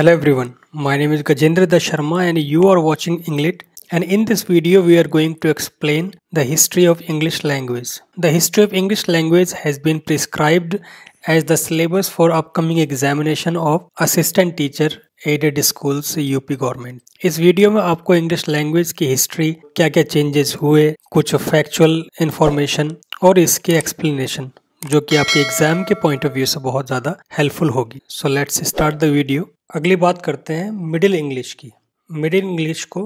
Hello everyone, my name is Gajendra Das Sharma and you are watching English. and in this video we are going to explain the history of English language. The history of English language has been prescribed as the syllabus for upcoming examination of assistant teacher aided schools UP government इस video में आपको English language की history क्या क्या changes हुए कुछ factual information और इसके एक्सप्लेनेशन जो कि आपके एग्जाम के पॉइंट ऑफ व्यू से बहुत ज़्यादा हेल्पफुल होगी so let's start the video अगली बात करते हैं मिडिल इंग्लिश की मिडिल इंग्लिश को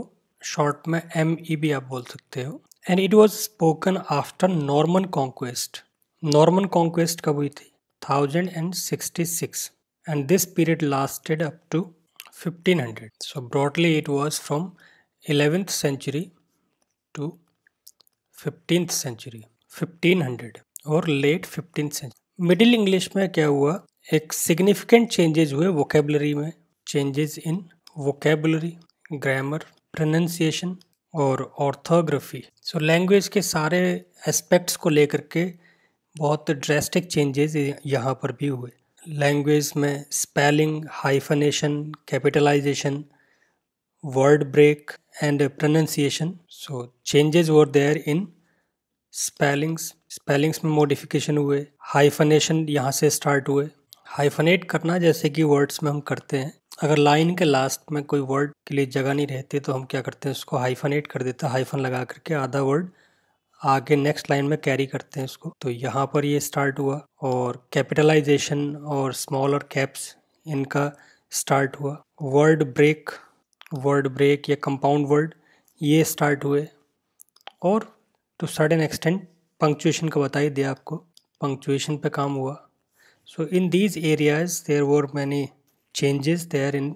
शॉर्ट में एम ई भी आप बोल सकते हो and it was spoken after Norman conquest Norman conquest कब हुई थी thousand and sixty six and this period lasted up to fifteen hundred so broadly it was from eleventh century to fifteen century fifteen hundred और late fifteen century middle English में क्या हुआ एक significant changes हुए vocabulary में changes in vocabulary grammar pronunciation और orthography so language के सारे एस्पेक्ट्स को लेकर के बहुत ड्रेस्टिक चेंजेस यहाँ पर भी हुए लैंग्वेज में spelling hyphenation capitalization word break and pronunciation so changes were there in spellings spellings में मॉडिफिकेशन हुए हाइफनेशन यहाँ से स्टार्ट हुए हाइफनेट करना जैसे कि वर्ड्स में हम करते हैं अगर लाइन के लास्ट में कोई वर्ड के लिए जगह नहीं रहती तो हम क्या करते हैं उसको हाइफनेट कर देते हैं हाइफन लगा करके आधा वर्ड आगे नेक्स्ट लाइन में कैरी करते हैं उसको तो यहाँ पर ये स्टार्ट हुआ और कैपिटलाइजेशन और स्मॉल और कैप्स इनका स्टार्ट हुआ वर्ड ब्रेक वर्ड ब्रेक या कंपाउंड वर्ड ये स्टार्ट हुए और टू सडन एक्सटेंट पंक्चुएशन का बता ही दिया आपको पंक्चुएशन पे काम हुआ So in these areas there were many changes there in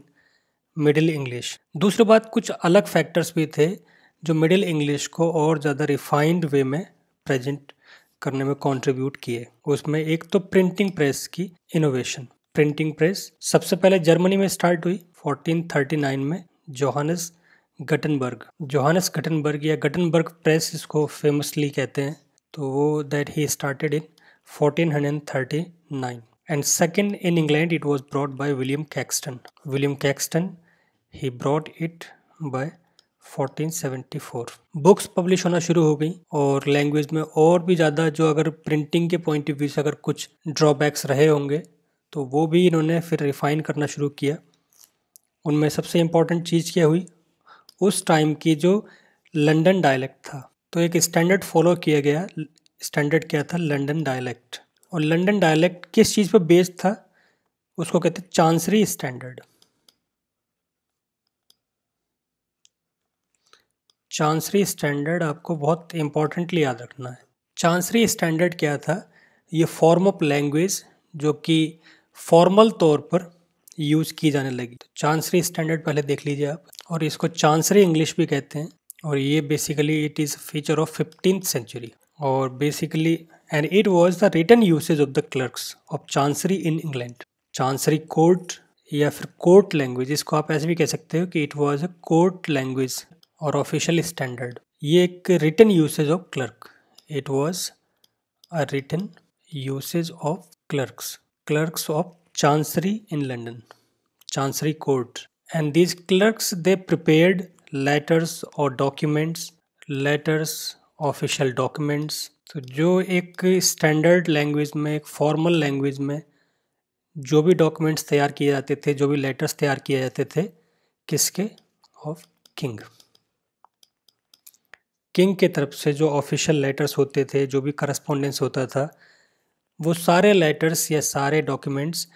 middle English दूसरी बात कुछ अलग फैक्टर्स भी थे जो मिडिल इंग्लिश को और ज़्यादा रिफाइंड वे में प्रेजेंट करने में कंट्रीब्यूट किए उसमें एक तो प्रिंटिंग प्रेस की इनोवेशन प्रिंटिंग प्रेस सबसे पहले जर्मनी में स्टार्ट हुई 1439 में जोहानस गटनबर्ग जोहानस गटनबर्ग या गटनबर्ग प्रेस इसको फेमसली कहते हैं तो वो that he started in 1439 and second in England it was brought by William Caxton. William Caxton he brought it by 1474 books publish होना शुरू हो गई और लैंग्वेज में और भी ज़्यादा जो अगर प्रिंटिंग के पॉइंट ऑफ व्यू से अगर कुछ ड्रॉबैक्स रहे होंगे तो वो भी इन्होंने फिर रिफ़ाइन करना शुरू किया उनमें सबसे इम्पॉर्टेंट चीज़ क्या हुई उस टाइम की जो लंदन डायलेक्ट था तो एक स्टैंडर्ड फॉलो किया गया स्टैंडर्ड क्या था लंडन डायलैक्ट और लंडन डायलैक्ट किस चीज़ पर बेस्ड था उसको कहते चांसरी स्टैंडर्ड चांसरी स्टैंडर्ड आपको बहुत इम्पोर्टेंटली याद रखना है चांसरी स्टैंडर्ड क्या था ये फॉर्म ऑफ लैंग्वेज जो कि फॉर्मल तौर पर यूज़ की जाने लगी तो चांसरी स्टैंडर्ड पहले देख लीजिए आप और इसको चांसरी इंग्लिश भी कहते हैं और ये basically it is feature of fifteen century और basically and it was the written usage of the clerks of chancery in England chancery court या फिर कोर्ट लैंग्वेज इसको आप ऐसे भी कह सकते हो कि it was a court language और ऑफिशियल स्टैंडर्ड ये एक written usage of clerk it was a written usage of clerks clerks of chancery in London chancery court and these clerks they prepared letters और documents letters official documents तो जो एक standard language में एक formal language में जो भी documents तैयार किए जाते थे जो भी लेटर्स तैयार किए जाते थे किसके ऑफ किंग किंग के तरफ से जो ऑफिशियल लेटर्स होते थे जो भी करस्पोंडेंस होता था वो सारे लेटर्स या सारे डॉक्यूमेंट्स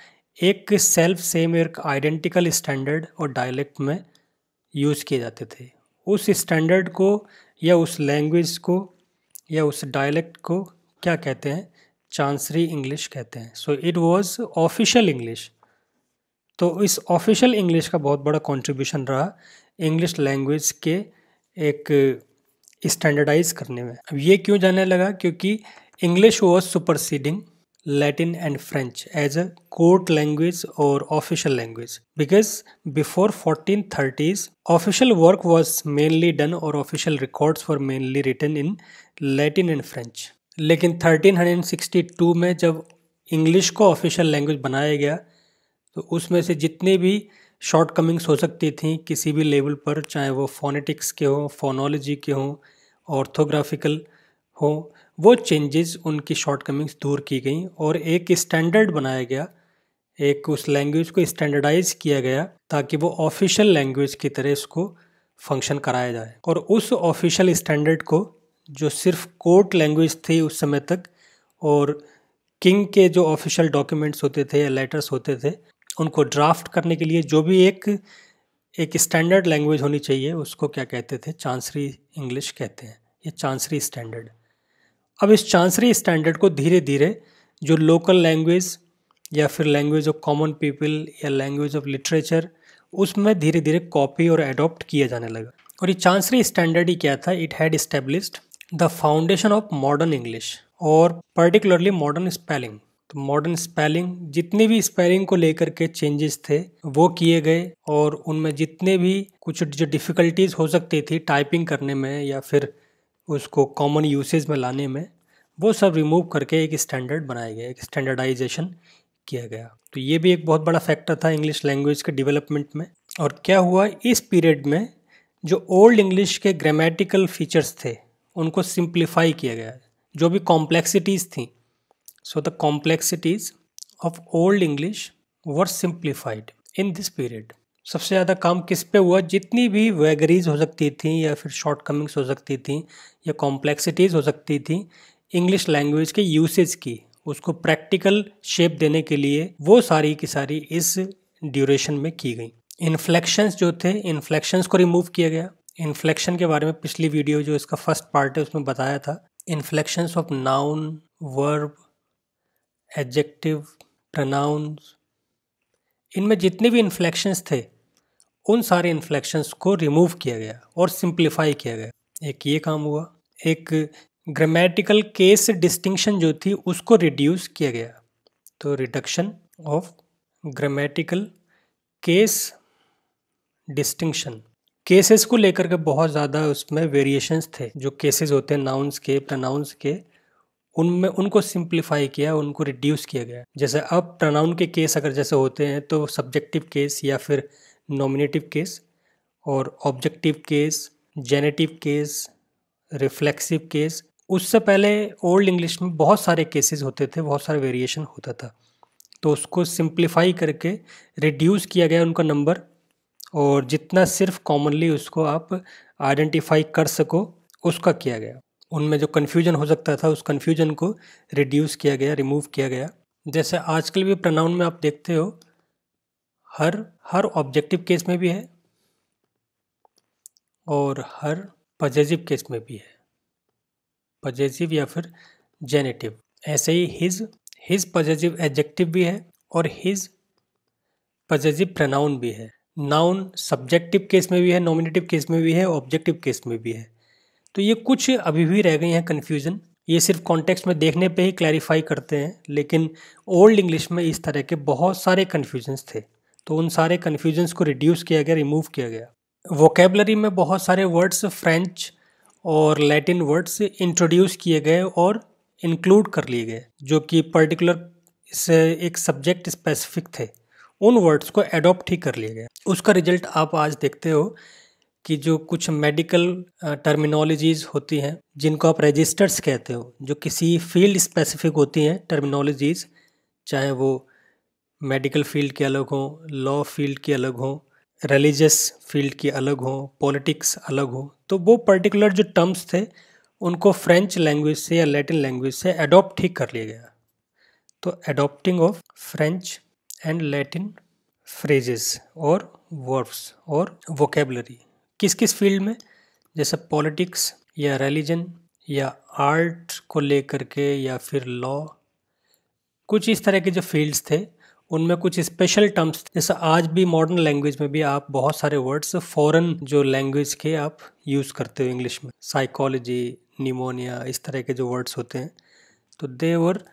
एक सेल्फ सेम एक आइडेंटिकल स्टैंडर्ड और डायलेक्ट में यूज़ किए जाते थे उस स्टैंडर्ड को या उस लैंग्वेज को या उस डायलेक्ट को क्या कहते हैं चांसरी इंग्लिश कहते हैं so it was official English तो इस ऑफिशियल इंग्लिश का बहुत बड़ा कॉन्ट्रीब्यूशन रहा इंग्लिश लैंग्वेज के एक स्टैंडर्डाइज करने में अब ये क्यों जाने लगा क्योंकि English was superseding Latin and French as a court language or official language because before 1430s official work was mainly done or official records were mainly written in Latin and French लेकिन 1362 में जब English को official language बनाया गया तो उसमें से जितनी भी शॉर्ट कमिंग्स हो सकती थी किसी भी लेवल पर चाहे वो फोनेटिक्स के हों फोनोलॉजी के हों ऑर्थोग्राफिकल हों वो चेंजेस उनकी शॉर्टकमिंग्स दूर की गई और एक स्टैंडर्ड बनाया गया एक उस लैंग्वेज को स्टैंडर्डाइज किया गया ताकि वो ऑफिशियल लैंग्वेज की तरह इसको फंक्शन कराया जाए और उस ऑफिशियल स्टैंडर्ड को जो सिर्फ कोर्ट लैंग्वेज थी उस समय तक और किंग के जो ऑफिशियल डॉक्यूमेंट्स होते थे या लेटर्स होते थे उनको ड्राफ्ट करने के लिए जो भी एक एक स्टैंडर्ड लैंग्वेज होनी चाहिए उसको क्या कहते थे चांसरी इंग्लिश कहते हैं ये चांसरी स्टैंडर्ड अब इस चांसरी स्टैंडर्ड को धीरे धीरे जो लोकल लैंग्वेज या फिर लैंग्वेज ऑफ कॉमन पीपल या लैंग्वेज ऑफ लिटरेचर उसमें धीरे धीरे कॉपी और एडॉप्ट किया जाने लगा और ये चांसरी स्टैंडर्ड ही क्या था it had established the foundation of modern English और पर्टिकुलरली मॉडर्न स्पेलिंग तो मॉडर्न स्पेलिंग जितने भी स्पेलिंग को लेकर के चेंजेस थे वो किए गए और उनमें जितने भी कुछ जो डिफ़िकल्टीज हो सकती थी टाइपिंग करने में या फिर उसको कॉमन यूसेज में लाने में वो सब रिमूव करके एक स्टैंडर्ड बनाया गया एक स्टैंडर्डाइजेशन किया गया तो ये भी एक बहुत बड़ा फैक्टर था इंग्लिश लैंग्वेज के डेवलपमेंट में और क्या हुआ इस पीरियड में जो ओल्ड इंग्लिश के ग्रामेटिकल फीचर्स थे उनको सिंप्लीफाई किया गया जो भी कॉम्प्लेक्सिटीज़ थी so the complexities of old English were simplified in this period सबसे ज़्यादा काम किस पे हुआ जितनी भी वैगरीज हो सकती थी या फिर शॉर्टकमिंग्स हो सकती थी या कॉम्प्लेक्सिटीज़ हो सकती थी इंग्लिश लैंग्वेज के यूसेज की उसको प्रैक्टिकल शेप देने के लिए वो सारी की सारी इस ड्यूरेशन में की गई इन्फ्लेक्शंस जो थे इन्फ्लेक्शंस को रिमूव किया गया इन्फ्लेक्शन के बारे में पिछली वीडियो जो इसका फर्स्ट पार्ट है उसमें बताया था inflections of noun verb adjective pronouns इनमें जितने भी इन्फ्लेक्शंस थे उन सारे इन्फ्लेक्शंस को रिमूव किया गया और सिंप्लीफाई किया गया एक ये काम हुआ एक ग्रामेटिकल केस डिस्टिंक्शन जो थी उसको रिड्यूस किया गया तो reduction of grammatical case distinction cases को लेकर के बहुत ज़्यादा उसमें वेरिएशंस थे जो केसेस होते हैं नाउन्स के प्रनाउंस के उनमें उनको सिंप्लीफाई किया उनको रिड्यूस किया गया जैसे अब प्रनाउन के केस अगर जैसे होते हैं तो सब्जेक्टिव केस या फिर नॉमिनेटिव केस और objective case genitive case reflexive case उससे पहले ओल्ड इंग्लिश में बहुत सारे केसेस होते थे बहुत सारे वेरिएशन होता था तो उसको सिंप्लीफाई करके रिड्यूस किया गया उनका नंबर और जितना सिर्फ कॉमनली उसको आप आइडेंटिफाई कर सको उसका किया गया उनमें जो कन्फ्यूजन हो सकता था उस कन्फ्यूजन को रिड्यूस किया गया रिमूव किया गया जैसे आजकल भी प्रनाउन में आप देखते हो हर हर ऑब्जेक्टिव केस में भी है और हर पजेजिव केस में भी है पजेजिव या फिर जेनेटिव ऐसे ही हिज हिज पजेजिव एडजेक्टिव भी है और हिज पजेजिव प्रनाउन भी है नाउन सब्जेक्टिव केस में भी है नॉमिनेटिव केस में भी है ऑब्जेक्टिव केस में भी है तो ये कुछ अभी भी रह गई हैं कन्फ्यूज़न ये सिर्फ कॉन्टेक्स्ट में देखने पे ही क्लैरिफाई करते हैं लेकिन ओल्ड इंग्लिश में इस तरह के बहुत सारे कन्फ्यूजन्स थे तो उन सारे कन्फ्यूजन्स को रिड्यूस किया गया रिमूव किया गया वोकेबलरी में बहुत सारे वर्ड्स फ्रेंच और लैटिन वर्ड्स इंट्रोड्यूस किए गए और इंक्लूड कर लिए गए जो कि पर्टिकुलर से एक सब्जेक्ट स्पेसिफिक थे उन वर्ड्स को एडॉप्ट ही कर लिए गए उसका रिजल्ट आप आज देखते हो कि जो कुछ मेडिकल टर्मिनोलॉजीज़ होती हैं जिनको आप रजिस्टर्स कहते हो जो किसी फील्ड स्पेसिफिक होती हैं टर्मिनोलॉजीज़ चाहे वो मेडिकल फील्ड के अलग हों लॉ फील्ड के अलग हों रिलीजियस फील्ड के अलग हों पॉलिटिक्स अलग हों तो वो पर्टिकुलर जो टर्म्स थे उनको फ्रेंच लैंग्वेज से या लैटिन लैंग्वेज से अडोप्ट ही कर लिया गया तो adopting of French and Latin phrases और वर्ब्स और वोकेबलरी किस किस फील्ड में जैसे पॉलिटिक्स या रिलीजन या आर्ट को लेकर के या फिर लॉ कुछ इस तरह के जो फील्ड्स थे उनमें कुछ स्पेशल टर्म्स जैसे आज भी मॉडर्न लैंग्वेज में भी आप बहुत सारे वर्ड्स फॉरेन जो लैंग्वेज के आप यूज़ करते हो इंग्लिश में साइकोलॉजी निमोनिया इस तरह के जो वर्ड्स होते हैं तो they were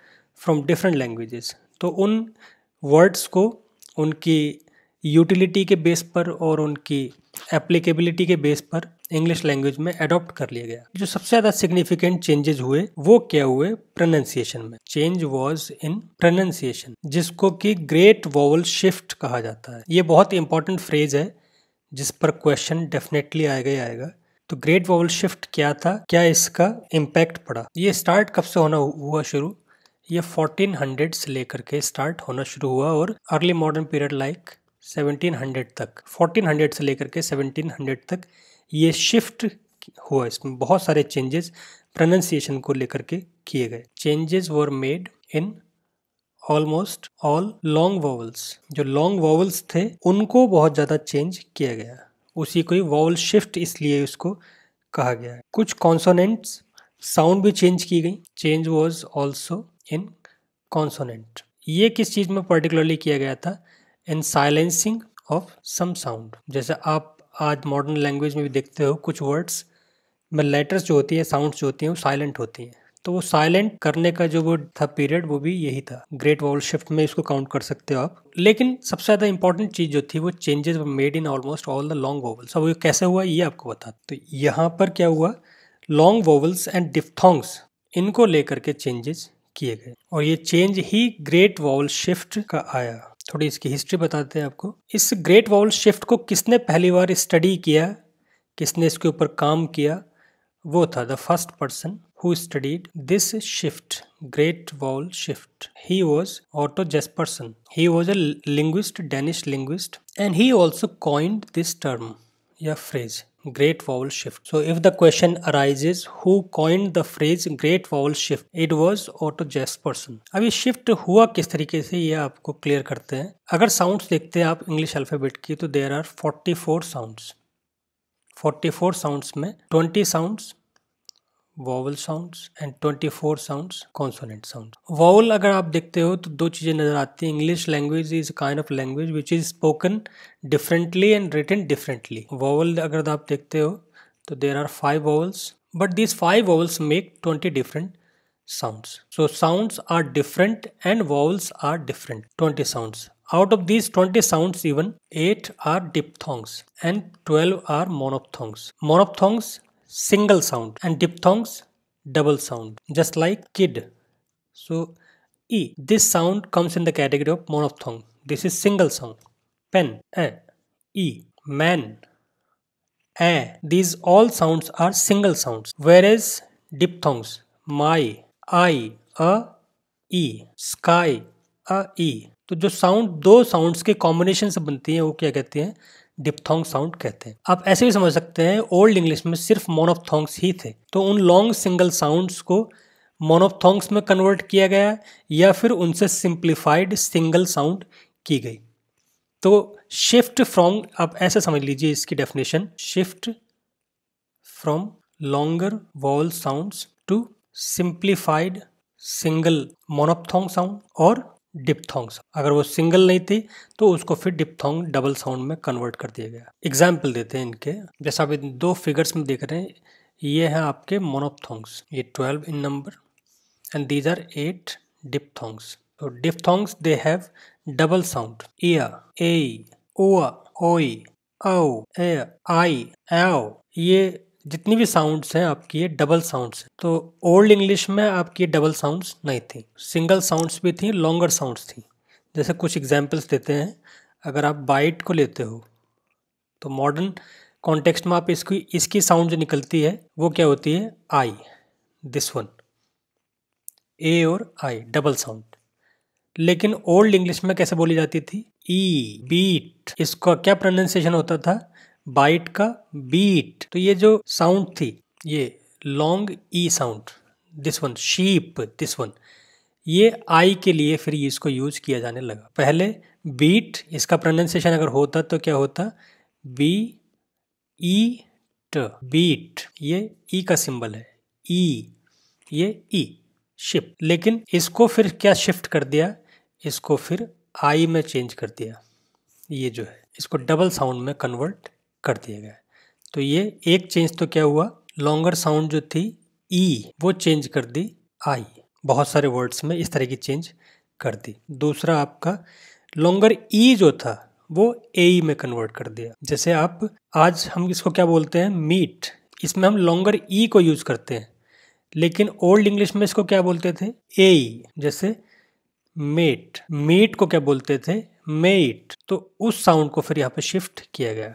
from different languages तो उन वर्ड्स को उनकी यूटिलिटी के बेस पर और उनकी एप्लीकेबिलिटी के बेस पर इंग्लिश लैंग्वेज में अडॉप्ट कर लिया गया जो सबसे ज्यादा सिग्निफिकेंट चेंजेस हुए वो क्या हुए प्रोनाउंसिएशन में चेंज वॉज इन प्रोनाउंसिएशन जिसको कि ग्रेट वोवल शिफ्ट कहा जाता है ये बहुत इंपॉर्टेंट फ्रेज है जिस पर क्वेश्चन डेफिनेटली आएगा ही आएगा तो ग्रेट वोवल शिफ्ट क्या था क्या इसका इम्पैक्ट पड़ा ये स्टार्ट कब से होना हुआ शुरू ये 1400 से लेकर के स्टार्ट होना शुरू हुआ और अर्ली मॉडर्न पीरियड लाइक 1700 तक 1400 से लेकर के 1700 तक ये शिफ्ट हुआ इसमें बहुत सारे चेंजेस प्रोनंसिएशन को लेकर के किए गए changes were made in almost all long vowels जो लॉन्ग वॉवल्स थे उनको बहुत ज़्यादा चेंज किया गया उसी को ही वॉवल शिफ्ट इसलिए उसको कहा गया है कुछ कॉन्सोनेंट्स साउंड भी चेंज की गई change was also in consonant ये किस चीज़ में पर्टिकुलरली किया गया था and silencing of some sound जैसे आप आज मॉडर्न लैंग्वेज में भी देखते हो कुछ वर्ड्स में लेटर्स जो होती है साउंड्स जो होती हैं वो साइलेंट होती हैं तो वो साइलेंट करने का जो वो था पीरियड वो भी यही था ग्रेट वॉल शिफ्ट में इसको काउंट कर सकते हो आप लेकिन सबसे ज़्यादा इंपॉर्टेंट चीज़ जो थी वो changes made in almost all the long vowels अब ये कैसे हुआ ये आपको बता तो यहाँ पर क्या हुआ लॉन्ग वोवल्स एंड डिफ्थोंग्स इनको लेकर के चेंजेस किए गए और ये चेंज ही ग्रेट वॉल शिफ्ट का आया थोड़ी इसकी हिस्ट्री बताते हैं आपको इस ग्रेट वाउल शिफ्ट को किसने पहली बार स्टडी किया किसने इसके ऊपर काम किया वो था the first person who studied this shift great vowel shift he was Otto Jespersen he was a linguist Danish linguist and he also coined this term या phrase great vowel shift. So if the question arises who coined the phrase great vowel shift it was Otto Jesperson. ab ye shift hua kis tarike se ye aapko clear karte hain agar sounds dekhte hain aap english alphabet ki to there are 44 sounds 44 sounds mein 20 sounds vowel sounds and 24 sounds consonant sound vowel अगर आप देखते हो तो दो चीज़ें नज़र आती है English language is kind of language which is spoken differently and written differently vowel अगर आप देखते हो तो there are five vowels but these five vowels make twenty different sounds so sounds are different and vowels are different twenty sounds out of these twenty sounds even eight are diphthongs and twelve are monophthongs monophthongs single sound and diphthongs double sound just like kid so e this sound comes in the category of monophthong this is single sound pen a e man a these all sounds are single sounds whereas diphthongs my i a e sky a e तो जो sound दो sounds के combination से बनती हैं वो क्या कहते हैं डिपथोंग साउंड कहते हैं आप ऐसे भी समझ सकते हैं ओल्ड इंग्लिश में सिर्फ मोनोपथोंग्स ही थे तो उन लॉन्ग सिंगल साउंड्स को मोनोपथोंग्स में कन्वर्ट किया गया या फिर उनसे सिंप्लीफाइड सिंगल साउंड की गई तो शिफ्ट फ्रॉम आप ऐसे समझ लीजिए इसकी definition shift from longer vowel sound to simplified single monophthong sound और डिपथोंग्स अगर वो सिंगल नहीं थी तो उसको फिर डिपथोंग डबल साउंड में कन्वर्ट कर दिया गया एग्जाम्पल देते हैं इनके जैसा आप दो फिगर्स में देख रहे हैं ये है आपके मोनोपथोंग्स ये twelve in number and these are eight diphthongs तो diphthongs they have double sound A O A I एव ये जितनी भी साउंड्स हैं आपकी ये डबल साउंड्स हैं तो ओल्ड इंग्लिश में आपकी डबल साउंड्स नहीं थी सिंगल साउंड्स भी थी लॉन्गर साउंड्स थी जैसे कुछ एग्जाम्पल्स देते हैं अगर आप बाइट को लेते हो तो मॉडर्न कॉन्टेक्स्ट में आप इसकी इसकी साउंड जो निकलती है वो क्या होती है आई दिस वन ए और आई डबल साउंड लेकिन ओल्ड इंग्लिश में कैसे बोली जाती थी ई e, बीट इसका क्या प्रोनाउंसिएशन होता था बाइट का बीट तो ये जो साउंड थी ये long E sound this one sheep this one ये आई के लिए फिर इसको यूज किया जाने लगा पहले बीट इसका प्रोनाउंसिएशन अगर होता तो क्या होता बी ई ट बीट ये ई e का सिंबल है ई e, ये ई e, शिप लेकिन इसको फिर क्या शिफ्ट कर दिया इसको फिर आई में चेंज कर दिया ये जो है इसको डबल साउंड में कन्वर्ट कर दिया गया तो ये एक चेंज तो क्या हुआ लॉन्गर साउंड जो थी ई e, वो चेंज कर दी आई बहुत सारे वर्ड्स में इस तरह की चेंज कर दी दूसरा आपका लॉन्गर ई e जो था वो ए e में कन्वर्ट कर दिया जैसे आप आज हम इसको क्या बोलते हैं मीट इसमें हम लॉन्गर ई को यूज़ करते हैं लेकिन ओल्ड इंग्लिश में इसको क्या बोलते थे ए जैसे मेट मेट को क्या बोलते थे मेट तो उस साउंड को फिर यहाँ पे शिफ्ट किया गया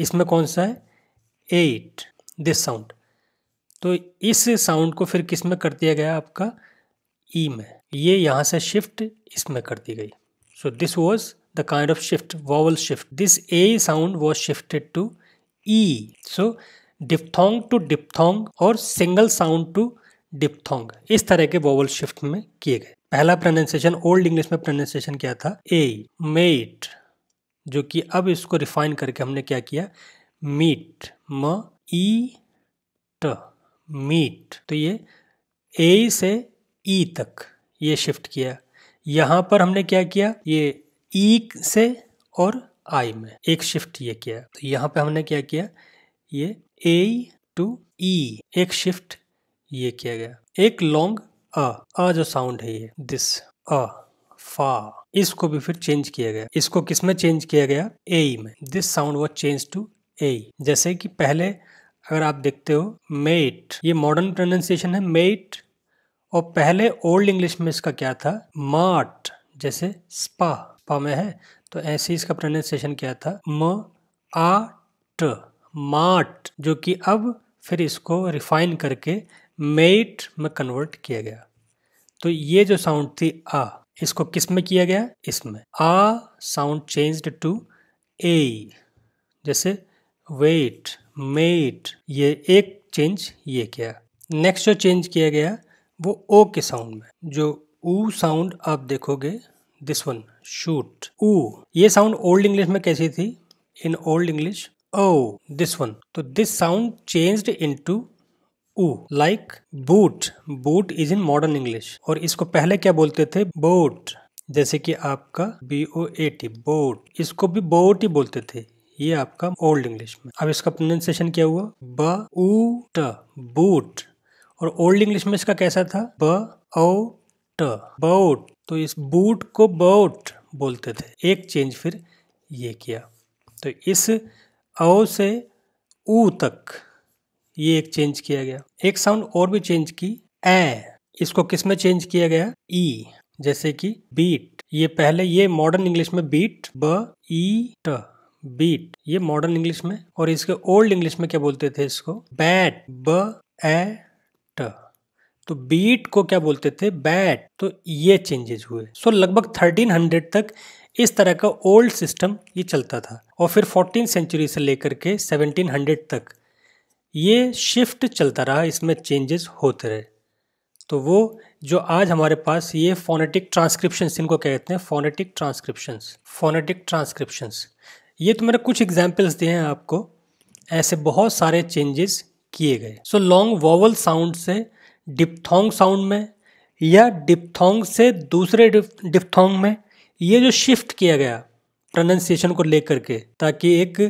इसमें कौन सा है एट दिस साउंड तो इस साउंड को फिर किस में कर दिया गया आपका ई e में ये यहाँ से शिफ्ट इसमें कर दी गई so this was the kind of shift vowel shift this A sound was shifted to E so diphthong to diphthong और सिंगल साउंड टू डिपथोंग इस तरह के वॉवल शिफ्ट में किए गए पहला प्रोनाउंसिएशन ओल्ड इंग्लिश में प्रोनाउंसिएशन क्या था ए मेट जो कि अब इसको रिफाइन करके हमने क्या किया मीट म ई ट मीट तो ये ए से ई e तक ये शिफ्ट किया यहाँ पर हमने क्या किया ये ई से और आई में एक शिफ्ट ये किया तो यहाँ पे हमने क्या किया ये ए टू ई एक शिफ्ट ये किया गया एक लॉन्ग अ अ जो साउंड है ये दिस अ फा इसको भी फिर चेंज किया गया इसको किस में चेंज किया गया ए में this sound was change to A जैसे कि पहले अगर आप देखते हो मेट ये मॉडर्न प्रोनाउंसिएशन है मेट और पहले ओल्ड इंग्लिश में इसका क्या था मार्ट जैसे स्पा स्पा में है तो ऐसे इसका प्रोनाउंसिएशन क्या था म आ ट मार्ट जो कि अब फिर इसको रिफाइन करके मेट में कन्वर्ट किया गया तो ये जो साउंड थी आ इसको किस में किया गया इसमें आ साउंड चेंज्ड टू ए जैसे वेट मेट ये एक चेंज ये किया नेक्स्ट जो चेंज किया गया वो ओ के साउंड में जो ऊ साउंड आप देखोगे दिस वन शूट ऊ ये साउंड ओल्ड इंग्लिश में कैसी थी in old English O this one तो this sound changed into like boot boot is in modern English और इसको पहले क्या बोलते थे बोट जैसे कि आपका B O A T boat इसको भी बोट ही बोलते थे ये आपका ओल्ड इंग्लिश में अब इसका प्रोनाउंसिएशन क्या हुआ ब ऊ ट बूट और ओल्ड इंग्लिश में इसका कैसा था ब औ ट बोट तो इस बूट को बोट बोलते थे एक चेंज फिर ये किया तो इस औ से ऊ तक ये एक चेंज किया गया एक साउंड और भी चेंज की ए इसको किस में चेंज किया गया ई e, जैसे कि बीट ये पहले ये मॉडर्न इंग्लिश में बीट ब ई ट बीट ये मॉडर्न इंग्लिश में और इसके ओल्ड इंग्लिश में क्या बोलते थे इसको बैट ब ए ट तो बीट को क्या बोलते थे बैट तो ये चेंजेस हुए सो so, लगभग 1300 तक इस तरह का ओल्ड सिस्टम ये चलता था और फिर 14 सेंचुरी से लेकर के 1700 तक ये शिफ्ट चलता रहा इसमें चेंजेस होते रहे तो वो जो आज हमारे पास ये फोनेटिक ट्रांसक्रिप्शंस इनको कहते हैं फोनेटिक ट्रांसक्रिप्शंस फोनेटिक ट्रांसक्रिप्शंस ये तो मैंने कुछ एग्जाम्पल्स दिए हैं आपको ऐसे बहुत सारे चेंजेस किए गए सो लॉन्ग वॉवल साउंड से डिपथोंग साउंड में या डिपथोंग से दूसरे डिपथोंग में ये जो शिफ्ट किया गया प्रोनाउंसिएशन को लेकर के ताकि एक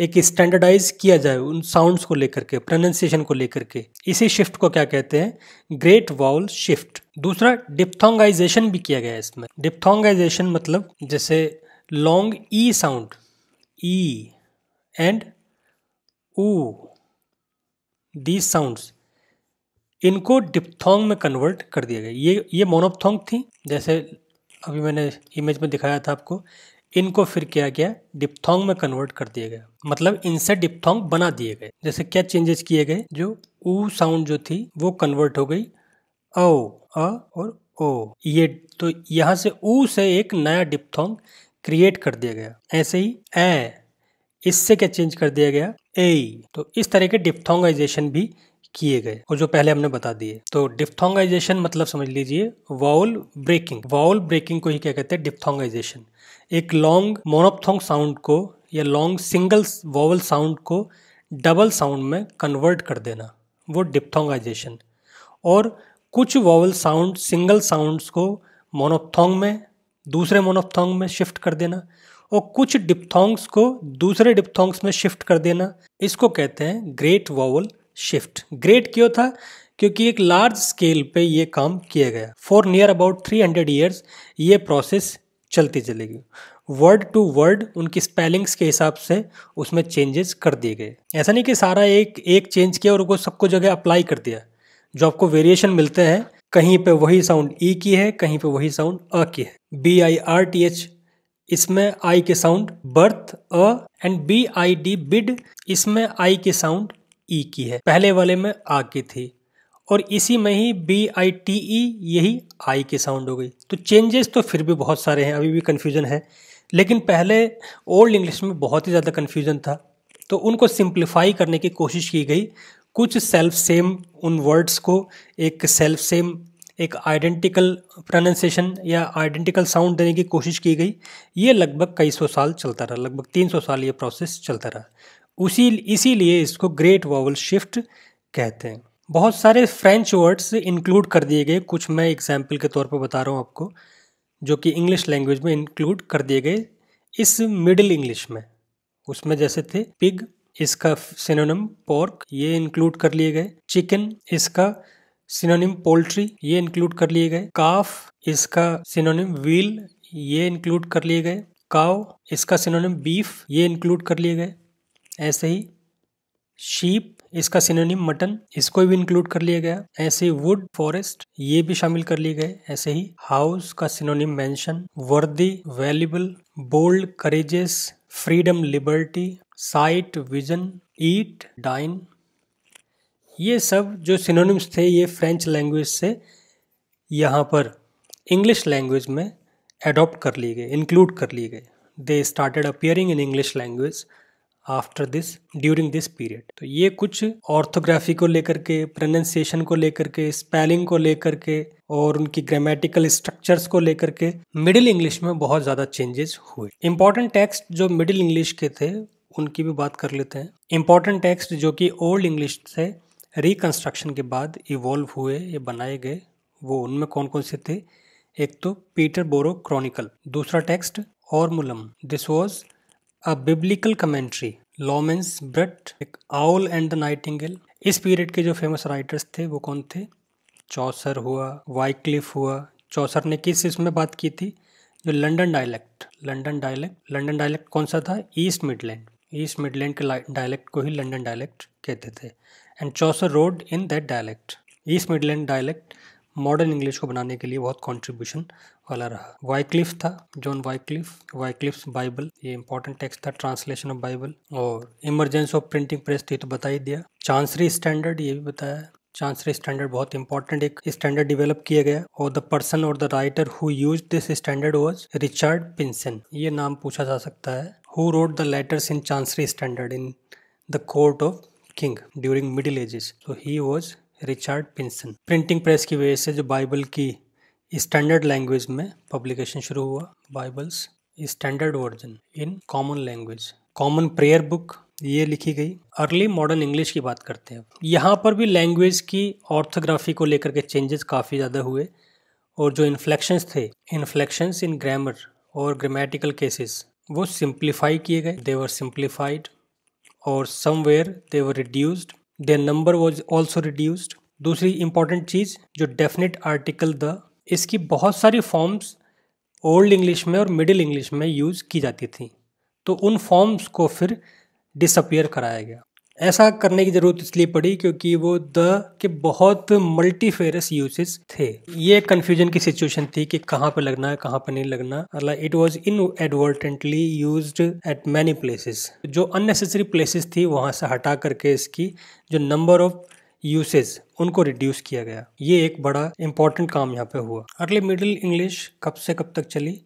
एक स्टैंडर्डाइज किया जाए उन साउंड्स को लेकर के प्रोनाउंसिएशन को लेकर के इसी शिफ्ट को क्या कहते हैं ग्रेट वाउल शिफ्ट दूसरा डिप्थोंगाइजेशन भी किया गया है इसमें डिप्थोंगाइजेशन मतलब जैसे long E sound E and ऊ दीज साउंड्स इनको डिप्थोंग में कन्वर्ट कर दिया गया ये ये मोनोपथोंग थी जैसे अभी मैंने इमेज में दिखाया था आपको इनको फिर क्या गया डिप्थोंग में कन्वर्ट कर दिया गया मतलब इनसे डिप्थोंग बना दिए गए जैसे क्या चेंजेस किए गए जो ऊ साउंड जो थी वो कन्वर्ट हो गई ओ अ और ओ ये तो यहाँ से ऊ से एक नया डिप्थोंग क्रिएट कर दिया गया ऐसे ही ए इससे क्या चेंज कर दिया गया ए तो इस तरह के डिप्थोंगाइजेशन भी किए गए और जो पहले हमने बता दिए तो डिप्थोंगाइजेशन मतलब समझ लीजिए वाउल ब्रेकिंग वाउल ब्रेकिंग को ही क्या कहते हैं डिप्थोंगाइजेशन एक लॉन्ग मोनोपथोंग साउंड को या लॉन्ग सिंगल वाउल साउंड को डबल साउंड में कन्वर्ट कर देना वो डिप्थोंगाइजेशन और कुछ वावल साउंड सिंगल साउंड्स को मोनोपथोंग में दूसरे मोनोपथोंग में शिफ्ट कर देना और कुछ डिप्थोंग्स को दूसरे डिप्थोंग्स में शिफ्ट कर देना इसको कहते हैं ग्रेट वावल शिफ्ट ग्रेट क्यों था क्योंकि एक लार्ज स्केल पे ये काम किया गया for near about three hundred years ये प्रोसेस चलती चलेगी वर्ड टू वर्ड उनकी स्पेलिंग्स के हिसाब से उसमें चेंजेस कर दिए गए ऐसा नहीं कि सारा एक एक चेंज किया और उसको सबको जगह अप्लाई कर दिया जो आपको वेरिएशन मिलते हैं कहीं पे वही साउंड ई e की है कहीं पे वही साउंड अ की है B I R T H इसमें आई के साउंड बर्थ अ and B I D bid इसमें आई के साउंड ई e की है पहले वाले में आ की थी और इसी में ही बी आई टी ई यही आई की साउंड हो गई तो चेंजेस तो फिर भी बहुत सारे हैं अभी भी कन्फ्यूजन है लेकिन पहले ओल्ड इंग्लिश में बहुत ही ज़्यादा कन्फ्यूजन था तो उनको सिंप्लीफाई करने की कोशिश की गई कुछ सेल्फ सेम उन वर्ड्स को एक सेल्फ सेम एक आइडेंटिकल प्रोनाउंसिएशन या आइडेंटिकल साउंड देने की कोशिश की गई ये लगभग कई सौ साल चलता रहा लगभग तीन सौ साल ये प्रोसेस चलता रहा उसी इसीलिए इसको ग्रेट वॉवल शिफ्ट कहते हैं बहुत सारे फ्रेंच वर्ड्स इंक्लूड कर दिए गए कुछ मैं एग्जाम्पल के तौर पर बता रहा हूँ आपको जो कि इंग्लिश लैंग्वेज में इंक्लूड कर दिए गए इस मिडिल इंग्लिश में उसमें जैसे थे पिग इसका सिनोनिम पोर्क ये इंक्लूड कर लिए गए चिकन इसका सिनोनिम पोल्ट्री ये इंक्लूड कर लिए गए काफ इसका सिनोनिम व्हील ये इंक्लूड कर लिए गए काव इसका सिनोनिम बीफ ये इंक्लूड कर लिए गए ऐसे ही शीप इसका सिनोनिम मटन इसको भी इंक्लूड कर लिया गया ऐसे ही वुड फॉरेस्ट ये भी शामिल कर लिए गए ऐसे ही हाउस का synonym mansion worthy valuable bold courageous freedom liberty sight vision eat dine ये सब जो सिनोनिम्स थे ये फ्रेंच लैंग्वेज से यहाँ पर इंग्लिश लैंग्वेज में एडॉप्ट कर लिए गए इंक्लूड कर लिए गए they started appearing in English language after this during this period तो ये कुछ ऑर्थोग्राफी को लेकर के प्रोनाउंसिएशन को लेकर के स्पेलिंग को लेकर के और उनकी ग्रामेटिकल स्ट्रक्चर्स को लेकर के मिडिल इंग्लिश में बहुत ज़्यादा चेंजेस हुए इंपॉर्टेंट टेक्स्ट जो मिडिल इंग्लिश के थे उनकी भी बात कर लेते हैं इंपॉर्टेंट टेक्स्ट जो कि ओल्ड इंग्लिश से रिकन्स्ट्रक्शन के बाद इवॉल्व हुए या बनाए गए वो उनमें कौन कौन से थे एक तो पीटर बोरो क्रॉनिकल दूसरा text Ormulum this was a biblical commentary Layamon's Brut एक आउल एंड द नाइटिंगेल इस पीरियड के जो फेमस राइटर्स थे वो कौन थे चौसर हुआ वाइक्लिफ हुआ चौसर ने किस इसमें बात की थी जो London dialect London dialect London dialect कौन सा था ईस्ट मिडलैंड ईस्ट मिडलैंड के डायलेक्ट को ही लंडन डायलेक्ट कहते थे and Chaucer wrote in that dialect East Midland dialect modern English को बनाने के लिए बहुत कॉन्ट्रीब्यूशन वाला रहा वाइक्लिफ था जॉन वाइक्लिफ वाइक्लिफ्स बाइबल ये इंपॉर्टेंट टेक्स्ट था ट्रांसलेशन ऑफ बाइबल और इमरजेंस ऑफ प्रिंटिंग प्रेस थी तो बता ही दिया चांसरी स्टैंडर्ड ये भी बताया चांसरी स्टैंडर्ड बहुत इंपॉर्टेंट एक स्टैंडर्ड डेवलप किया गया और द पर्सन और the writer who use this standard was Richard Pynson ये नाम पूछा जा सकता है who wrote the letters in Chancery standard in the court of king during middle ages तो he was Richard Pynson printing press की वजह से जो बाइबल की स्टैंडर्ड लैंग्वेज में पब्लिकेशन शुरू हुआ Bibles standard version in common language common prayer book ये लिखी गई अर्ली मॉडर्न इंग्लिश की बात करते हैं यहाँ पर भी लैंग्वेज की ऑर्थोग्राफी को लेकर के चेंजेस काफ़ी ज़्यादा हुए और जो इन्फ्लेक्शंस थे इन्फ्लेक्शंस इन ग्रामर और ग्रामेटिकल केसेस वो सिंप्लीफाई किए गए देवर सिंप्लीफाइड और some were they were reduced their number was also reduced दूसरी इंपॉर्टेंट चीज़ जो डेफिनेट आर्टिकल द इसकी बहुत सारी फॉर्म्स ओल्ड इंग्लिश में और मिडिल इंग्लिश में यूज़ की जाती थी तो उन फॉर्म्स को फिर डिसअपियर कराया गया ऐसा करने की ज़रूरत इसलिए पड़ी क्योंकि वो द के बहुत मल्टीफेरस यूसेस थे ये कन्फ्यूजन की सिचुएशन थी कि कहाँ पर लगना है कहाँ पर नहीं लगना मतलब it was inadvertently use at many places जो अननेसेसरी प्लेसेस थी वहाँ से हटा करके इसकी जो नंबर ऑफ यूसेज उनको रिड्यूस किया गया ये एक बड़ा इंपॉर्टेंट काम यहाँ पे हुआ अर्ली मिडिल इंग्लिश कब से कब तक चली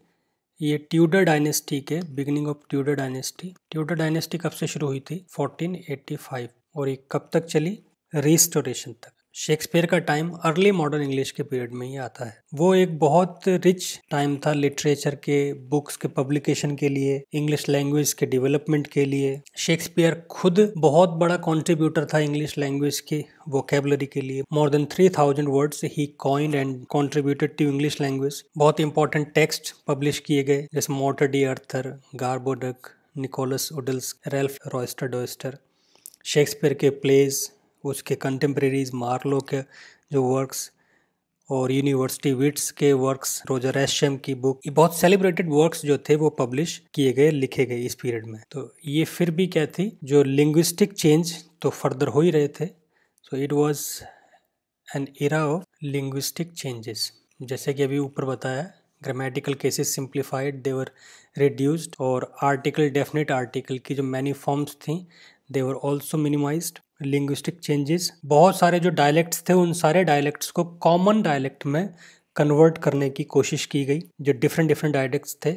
ये ट्यूडर डायनेस्टी के beginning of Tudor dynasty Tudor dynasty कब से शुरू हुई थी 1485 और ये कब तक चली रिस्टोरेशन तक शेक्सपियर का टाइम अर्ली मॉडर्न इंग्लिश के पीरियड में ही आता है वो एक बहुत रिच टाइम था लिटरेचर के बुक्स के पब्लिकेशन के लिए इंग्लिश लैंग्वेज के डेवलपमेंट के लिए शेक्सपियर खुद बहुत बड़ा कंट्रीब्यूटर था इंग्लिश लैंग्वेज के वोकेबलरी के लिए more than three thousand words he coined and contributed to English language बहुत इंपॉर्टेंट टेक्स्ट पब्लिश किए गए जैसे मोटर d'Arthur Gorboduc Nicholas Udall's Ralph Roister Doister Shakespeare के प्लेज उसके कंटेम्प्रेरीज मार्लो के जो वर्क्स और यूनिवर्सिटी विट्स के वर्क्स रोजर एशम की बुक ये बहुत सेलिब्रेटेड वर्क्स जो थे वो पब्लिश किए गए लिखे गए इस पीरियड में तो ये फिर भी क्या थी जो लिंग्विस्टिक चेंज तो फर्दर हो ही रहे थे so it was an era of linguistic changes जैसे कि अभी ऊपर बताया grammatical cases simplified they reduced और आर्टिकल डेफिनेट आर्टिकल की जो मैनी फॉर्म्स थी they also minimize linguistic changes बहुत सारे जो डायलैक्ट्स थे उन सारे डायलैक्ट्स को कॉमन डायलैक्ट में कन्वर्ट करने की कोशिश की गई जो डिफरेंट डिफरेंट डायलैक्ट्स थे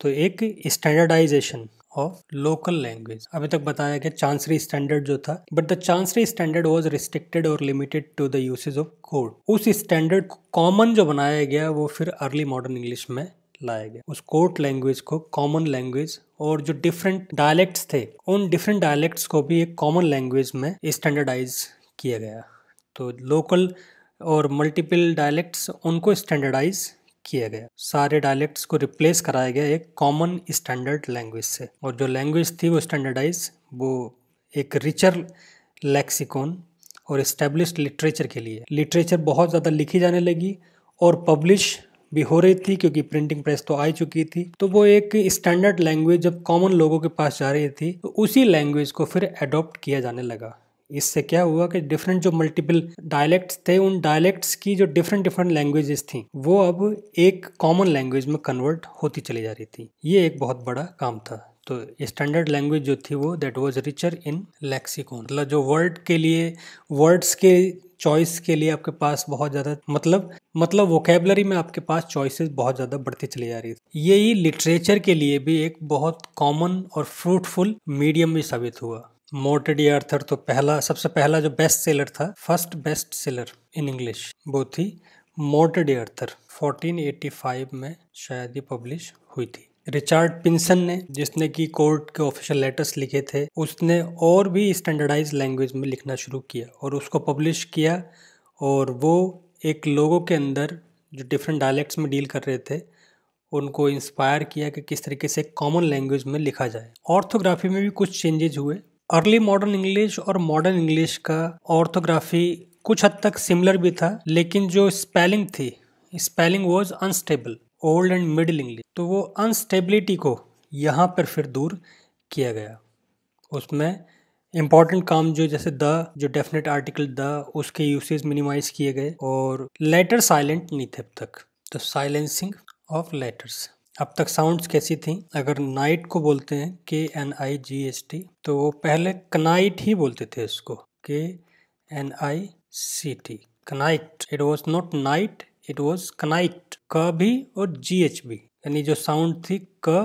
तो एक स्टैंडर्डाइजेशन ऑफ लोकल लैंग्वेज अभी तक बताया गया चांसरी स्टैंडर्ड जो था but the Chancery standard was restricted और limited to the usage of court उस स्टैंडर्ड को कॉमन जो बनाया गया वो फिर अर्ली मॉडर्न इंग्लिश में लाया गया उस कोर्ट लैंग्वेज को कॉमन लैंग्वेज और जो डिफरेंट डायलेक्ट्स थे उन डिफरेंट डायलैक्ट्स को भी एक कॉमन लैंग्वेज में स्टैंडर्डाइज किया गया तो लोकल और मल्टीपल डायलैक्ट्स उनको स्टैंडर्डाइज किया गया सारे डायलैक्ट्स को रिप्लेस कराया गया एक कॉमन स्टैंडर्ड लैंग्वेज से और जो लैंग्वेज थी वो स्टैंडर्डाइज वो एक रिचर लेक्सिकॉन और इस्टेब्लिश लिटरेचर के लिए लिटरेचर बहुत ज़्यादा लिखी जाने लगी और पब्लिश भी हो रही थी क्योंकि प्रिंटिंग प्रेस तो आ चुकी थी तो वो एक स्टैंडर्ड लैंग्वेज जब कॉमन लोगों के पास जा रही थी तो उसी लैंग्वेज को फिर एडॉप्ट किया जाने लगा इससे क्या हुआ कि डिफरेंट जो मल्टीपल डायलैक्ट्स थे उन डायलैक्ट्स की जो डिफरेंट डिफरेंट लैंग्वेजेस थी वो अब एक कॉमन लैंग्वेज में कन्वर्ट होती चली जा रही थी ये एक बहुत बड़ा काम था तो स्टैंडर्ड लैंग्वेज जो थी वो that was richer in lexicon मतलब जो वर्ड के लिए वर्ड्स के चॉइस के लिए आपके पास बहुत ज़्यादा मतलब मतलब वोकेबलरी में आपके पास चॉइसेस बहुत ज़्यादा बढ़ती चली जा रही थी यही लिटरेचर के लिए भी एक बहुत कॉमन और फ्रूटफुल मीडियम भी साबित हुआ मोर्टेडी आर्थर तो पहला सबसे पहला जो बेस्ट सेलर था first best seller in English वो थी मोर्टेडी आर्थर 1485 में शायद ही पब्लिश हुई थी रिचार्ड पिंसन ने जिसने कि कोर्ट के ऑफिशियल लेटर्स लिखे थे उसने और भी स्टैंडर्डाइज लैंग्वेज में लिखना शुरू किया और उसको पब्लिश किया और वो एक लोगों के अंदर जो डिफरेंट डायलैक्ट्स में डील कर रहे थे उनको इंस्पायर किया कि किस तरीके से कॉमन लैंग्वेज में लिखा जाए ऑर्थोग्राफी में भी कुछ चेंजेज हुए अर्ली मॉडर्न इंग्लिश और मॉडर्न इंग्लिश का ऑर्थोग्राफी कुछ हद तक सिमिलर भी था लेकिन जो स्पेलिंग थी spelling was unstable old and middle English तो वो अनस्टेबिलिटी को यहाँ पर फिर दूर किया गया उसमें इम्पॉर्टेंट काम जो जैसे द जो डेफिनेट आर्टिकल द उसके यूसेज मिनिमाइज किए गए और लेटर साइलेंट नहीं थे अब तक तो साइलेंसिंग ऑफ लेटर्स अब तक साउंड्स कैसी थी अगर नाइट को बोलते हैं K N I G S T तो वो पहले कनाइट ही बोलते थे उसको K N I C T knight it was not night it was knight क भी और जी एच भी यानी जो साउंड थी क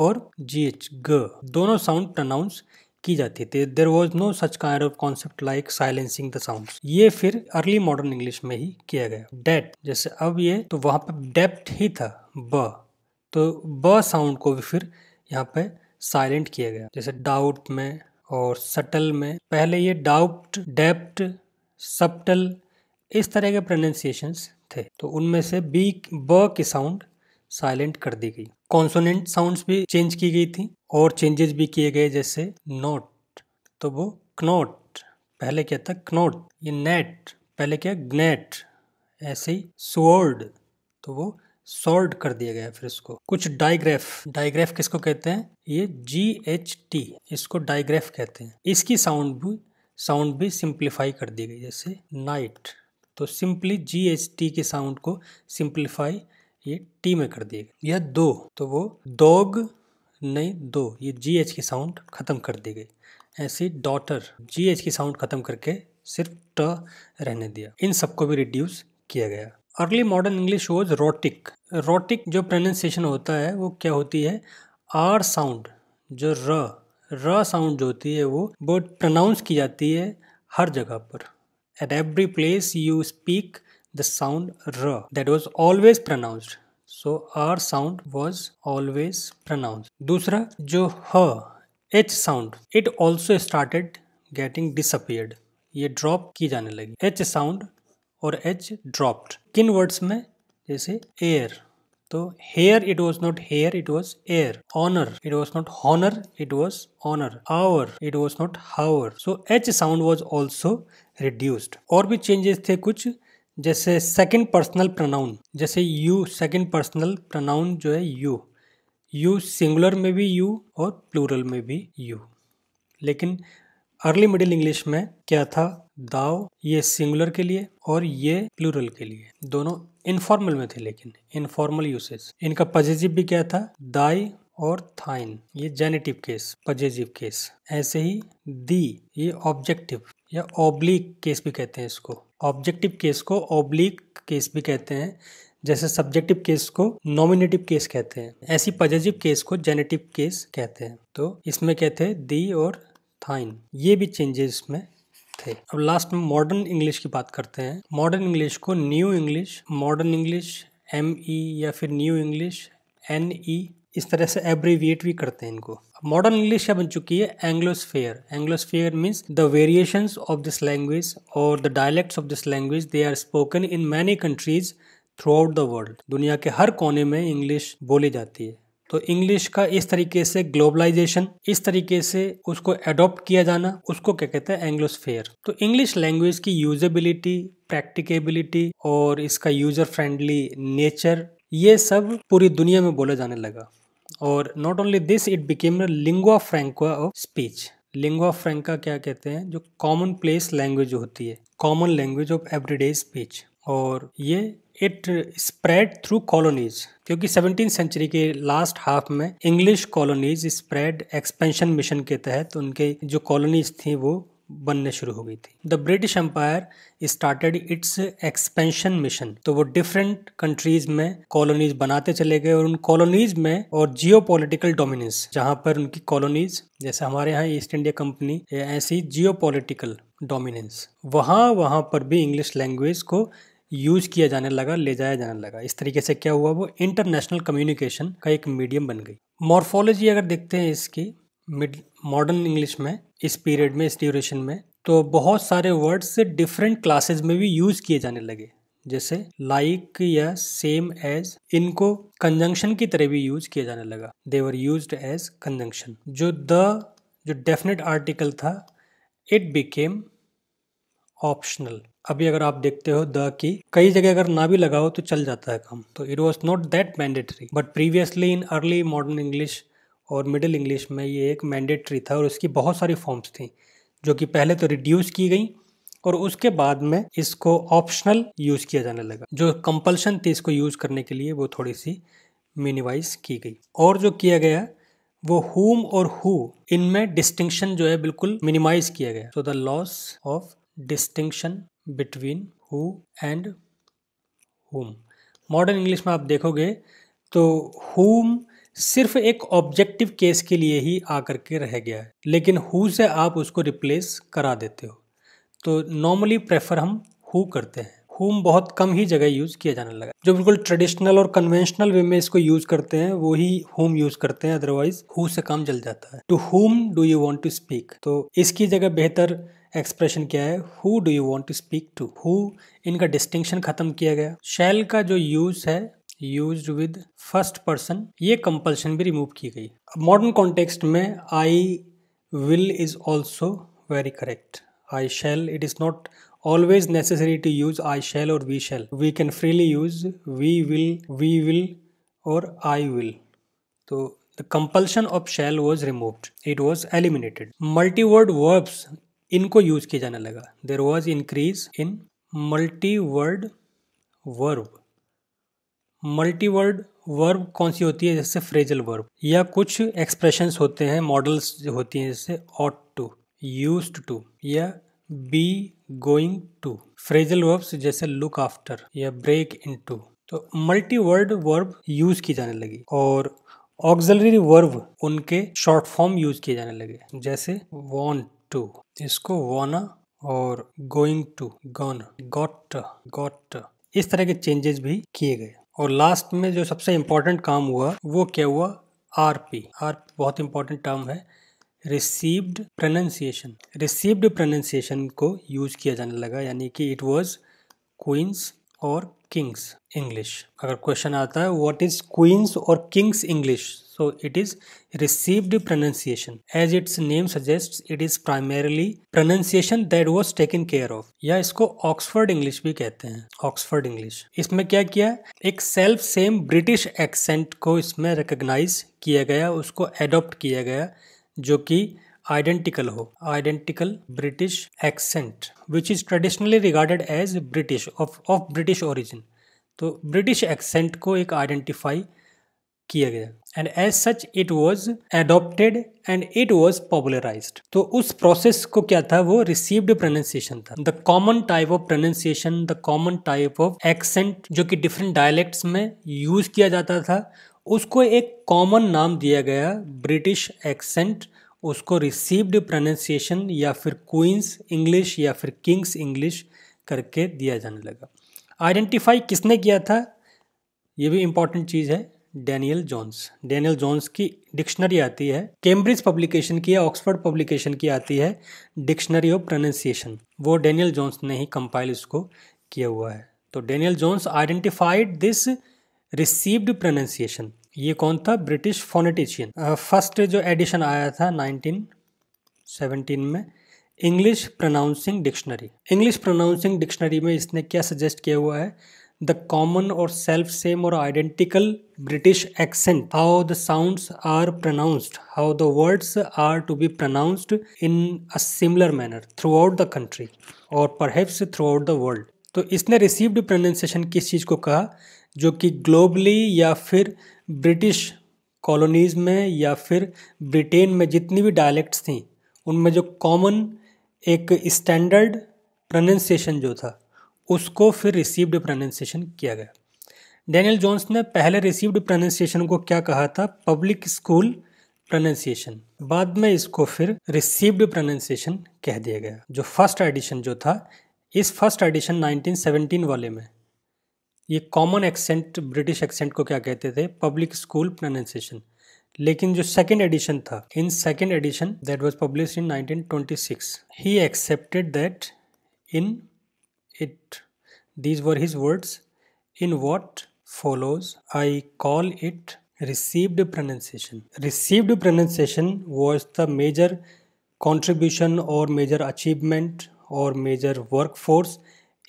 और जी एच ग दोनों साउंड प्रनाउंस की जाती थी there was no such kind of concept like silencing the sound ये फिर अर्ली मॉडर्न इंग्लिश में ही किया गया डेट जैसे अब ये तो वहाँ पे डेप्थ ही था ब तो ब साउंड को भी फिर यहाँ पे साइलेंट किया गया जैसे डाउट में और सटल में पहले ये डाउट डेप्ट सप्टल इस तरह के प्रोनाउंसिएशंस थे तो उनमें से बी ब की साउंड साइलेंट कर दी गई कॉन्सोनेंट साउंड्स भी चेंज की गई थी और चेंजेस भी किए गए जैसे नोट तो वो क्नोट पहले क्या था क्नोट ये नेट पहले क्या ग्नेट ऐसे ही स्वॉर्ड तो वो सॉल्ड कर दिया गया फिर इसको कुछ डाइग्राफ डाइग्राफ किसको कहते हैं ये जी एच टी इसको डाइग्राफ कहते हैं इसकी साउंड भी साउंड भी सिंप्लीफाई कर दी गई जैसे नाइट तो सिंपली जी एच टी के साउंड को सिंप्लीफाई ये टी में कर देगा या दो तो वो डॉग नहीं दो ये जी एच की साउंड ख़त्म कर दी गई ऐसे डॉटर जी एच की साउंड ख़त्म करके सिर्फ ट रहने दिया इन सबको भी रिड्यूस किया गया early modern English was rhotic rhotic जो प्रोनाउंसिएशन होता है वो क्या होती है आर साउंड जो र र साउंड जो होती है वो बहुत प्रोनाउंस की जाती है हर जगह पर At every place you speak the sound R that was always pronounced. So R sound was always pronounced. dusra jo H H sound it also started getting disappeared. ye drop ki jane lagi H sound और H dropped. kin words mein jaise air तो hair it was not hair it was air honour it was not honour it was honour hour it was not hour so H sound was also reduced और भी चेंजेस थे कुछ जैसे second personal pronoun जैसे you second personal pronoun जो है you you singular में भी यू और प्लूरल में भी यू लेकिन अर्ली मिडिल इंग्लिश में क्या था दाव ये सिंगुलर के लिए और ये प्लूरल के लिए दोनों इनफॉर्मल में थे लेकिन इनफॉर्मल यूसेज इनका पजेजिव भी क्या था दाई और थाइन ये जेनेटिव केस पजेजिव केस ऐसे ही दी ये ऑब्जेक्टिव या ओब्लिक केस भी कहते हैं इसको ऑब्जेक्टिव केस को ऑब्लिक केस भी कहते हैं जैसे सब्जेक्टिव केस को नॉमिनेटिव केस कहते हैं ऐसी पजेजिव केस को जेनेटिव केस कहते हैं तो इसमें कहते हैं दी और थाइन ये भी चेंजेस में थे अब लास्ट में मॉडर्न इंग्लिश की बात करते हैं मॉडर्न इंग्लिश को new English modern English M E या फिर न्यू इंग्लिश एन ई इस तरह से एब्रीविएट भी करते हैं इनको मॉडर्न इंग्लिश क्या बन चुकी है Anglosphere Anglosphere means the variations of this language और the dialects of this language they are spoken in many countries throughout the world दुनिया के हर कोने में इंग्लिश बोली जाती है तो इंग्लिश का इस तरीके से ग्लोबलाइजेशन इस तरीके से उसको एडॉप्ट किया जाना उसको क्या कहते हैं एंग्लोस्फेयर तो इंग्लिश लैंग्वेज की यूजेबिलिटी प्रैक्टिकेबिलिटी और इसका यूजर फ्रेंडली नेचर ये सब पूरी दुनिया में बोला जाने लगा और not only this it became lingua franca of speech lingua franca क्या कहते हैं जो कॉमन प्लेस लैंग्वेज होती है common language of everyday speech और ये इट स्प्रेड थ्रू कॉलोनीज क्योंकि सेवनटीन सेंचुरी के लास्ट हाफ में English colonies spread expansion mission के तहत उनके जो कॉलोनीज थी वो बनने शुरू हो गई थी the British Empire started its expansion mission तो वो डिफरेंट कंट्रीज में कॉलोनीज बनाते चले गए और उन कॉलोनीज में और जियो पोलिटिकल डोमिनेंस जहाँ पर उनकी कॉलोनीज जैसे हमारे यहाँ ईस्ट इंडिया कंपनी ऐसी जियो पोलिटिकल डोमिनेंस वहाँ वहाँ पर भी इंग्लिश लैंग्वेज को यूज़ किया जाने लगा ले जाया जाने लगा इस तरीके से क्या हुआ वो इंटरनेशनल कम्युनिकेशन का एक मीडियम बन गई मॉर्फोलॉजी अगर देखते हैं इसकी मिड मॉडर्न इंग्लिश में इस पीरियड में इस ड्यूरेशन में तो बहुत सारे वर्ड्स डिफरेंट क्लासेज में भी यूज़ किए जाने लगे जैसे लाइक like या सेम एज इनको कंजंक्शन की तरह भी यूज किया जाने लगा देवर यूज एज कंजंक्शन जो द जो डेफिनेट आर्टिकल था इट बिकेम ऑप्शनल अभी अगर आप देखते हो द की कई जगह अगर ना भी लगाओ तो चल जाता है काम तो it was not that mandatory but previously in early modern English और मिडिल इंग्लिश में ये एक मैंडेटरी था और इसकी बहुत सारी फॉर्म्स थी जो कि पहले तो रिड्यूस की गई और उसके बाद में इसको ऑप्शनल यूज़ किया जाने लगा जो कंपल्शन थी इसको यूज़ करने के लिए वो थोड़ी सी मिनिमाइज की गई और जो किया गया वो हुम और हु इनमें डिस्टिंक्शन जो है बिल्कुल मिनिमाइज किया गया so the loss of distinction between who and whom modern English में आप देखोगे तो होम सिर्फ एक ऑब्जेक्टिव केस के लिए ही आकर के रह गया है लेकिन हु से आप उसको रिप्लेस करा देते हो तो नॉर्मली प्रेफर हम हु करते हैं हुम बहुत कम ही जगह यूज़ किया जाने लगा जो बिल्कुल ट्रेडिशनल और कन्वेंशनल वे में इसको यूज़ करते हैं वो ही हुम यूज़ करते हैं अदरवाइज हु से काम जल जाता है to whom do you want to speak तो इसकी जगह बेहतर एक्सप्रेशन क्या है who do you want to speak to who इनका डिस्टिंक्शन खत्म किया गया शैल का जो यूज है यूज विद फर्स्ट पर्सन ये कंपल्शन भी रिमूव की गई मॉडर्न कॉन्टेक्सट में I will is also very correct I shall it is not always necessary to use I shall और we shall we can freely use we will we will और I will तो the compulsion of shall was removed it was eliminated multiword verbs इनको use किया जाने लगा there was increase in multi word verb multi word verb कौन सी होती है जैसे फ्रेजल वर्ब या कुछ एक्सप्रेशन होते हैं मॉडल्स होती हैं जैसे ऑट टू यूज टू या be going to phrasal verbs जैसे लुक आफ्टर या ब्रेक इन टू तो मल्टी वर्ड वर्ब यूज की जाने लगी और ऑक्जलरी वर्ब उनके शॉर्ट फॉर्म यूज किए जाने लगे जैसे वॉन्ट टू इसको वाना और going to gonna got got इस तरह के चेंजेस भी किए गए और लास्ट में जो सबसे इम्पोर्टेंट काम हुआ वो क्या हुआ आर पी आर बहुत इंपॉर्टेंट टर्म है रिसीव्ड प्रोनाउंसिएशन रिसीव्ड प्रोनाउंसिएशन को यूज़ किया जाने लगा यानी कि इट वॉज क्वींस और किंग्स इंग्लिश अगर क्वेश्चन आता है व्हाट इज क्वींस और king's English so it is received pronunciation as its name suggests it is primarily pronunciation that was taken care of या इसको ऑक्सफर्ड इंग्लिश भी कहते हैं ऑक्सफर्ड इंग्लिश इसमें क्या किया एक सेल्फ सेम ब्रिटिश एक्सेंट को इसमें रिकग्नाइज किया गया उसको एडोप्ट किया गया जो कि आइडेंटिकल हो identical British accent which is traditionally regarded as British of of British origin तो ब्रिटिश एक्सेंट को एक आइडेंटिफाई किया गया and as such it was adopted and it was popularise तो उस प्रोसेस को क्या था वो रिसीव्ड प्रोनाउंसिएशन था the common type of pronunciation the common type of accent जो कि डिफरेंट डायलैक्ट्स में यूज किया जाता था उसको एक कॉमन नाम दिया गया ब्रिटिश एक्सेंट उसको रिसीव्ड प्रोनाउंसिएशन या फिर क्वींस इंग्लिश या फिर किंग्स इंग्लिश करके दिया जाने लगा आइडेंटिफाई किसने किया था ये भी इम्पॉर्टेंट चीज़ है डैनियल जॉन्स डैनियल जॉन्स की डिक्शनरी आती है कैम्ब्रिज पब्लिकेशन की या ऑक्सफर्ड पब्लिकेशन की आती है डिक्शनरी ऑफ प्रोनाउंसिएशन वो डैनियल जॉन्स ने ही कंपाइल इसको किया हुआ है तो Daniel Jones identified this received pronunciation ये कौन था ब्रिटिश फोनेटिशियन फर्स्ट जो एडिशन आया था 1917 में English pronouncing dictionary English pronouncing dictionary में इसने क्या सजेस्ट किया हुआ है द कॉमन और सेल्फ सेम और identical British accent how the sounds are pronounced how the words are to be pronounced in a similar manner throughout the country और perhaps throughout the world तो इसने received pronunciation किस चीज़ को कहा जो कि globally या फिर ब्रिटिश कॉलोनीज में या फिर ब्रिटेन में जितनी भी डायलैक्ट्स थी उनमें जो कॉमन एक स्टैंडर्ड प्रोनाउंसिएशन जो था उसको फिर रिसीव्ड प्रोनाउंसिएशन किया गया डैनियल जॉन्स ने पहले रिसीव्ड प्रोनाउंसिएशन को क्या कहा था पब्लिक स्कूल प्रोनाउंसिएशन बाद में इसको फिर रिसीव्ड प्रोनाउंसिएशन कह दिया गया जो फर्स्ट एडिशन जो था इस फर्स्ट एडिशन 1917 वाले में ये कॉमन एक्सेंट ब्रिटिश एक्सेंट को क्या कहते थे पब्लिक स्कूल प्रोनाउंसिएशन लेकिन जो सेकेंड एडिशन था in second edition that was publish in 1926 ही accepted that in it. These were his words. In what follows, I call it received pronunciation. Received pronunciation was the major contribution or major achievement or major workforce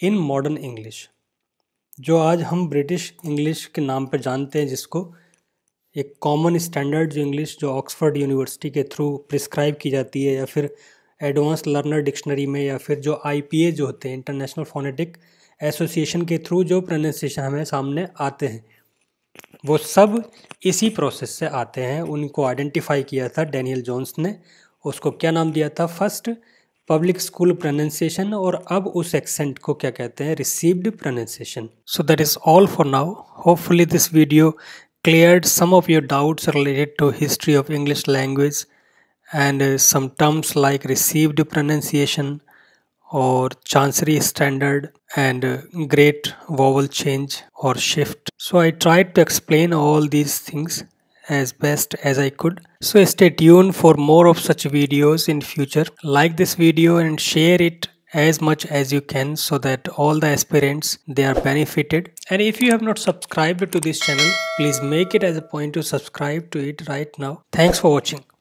in modern english जो आज हम British English के नाम पर जानते हैं जिसको एक कॉमन स्टैंडर्ड जो इंग्लिश जो ऑक्सफोर्ड यूनिवर्सिटी के थ्रू प्रिस्क्राइब की जाती है या फिर एडवांस लर्नर डिक्शनरी में या फिर जो आई जो होते हैं इंटरनेशनल फोनेटिक एसोसिएशन के थ्रू जो प्रोनाउंसिएशन हमें सामने आते हैं वो सब इसी प्रोसेस से आते हैं उनको आइडेंटिफाई किया था डैनियल जोन्स ने उसको क्या नाम दिया था फर्स्ट पब्लिक स्कूल प्रोनाउंसिएशन और अब उस एक्सेंट को क्या कहते हैं received pronunciation so that is all for now hopefully this video clear some of your doubts related to history of English language and uh, some terms like received pronunciation or chancery standard and uh, great vowel change or shift so i tried to explain all these things as best as i could so stay tuned for more of such videos in future like this video and share it as much as you can so that all the aspirants they are benefited and if you have not subscribed to this channel please make it as a point to subscribe to it right now thanks for watching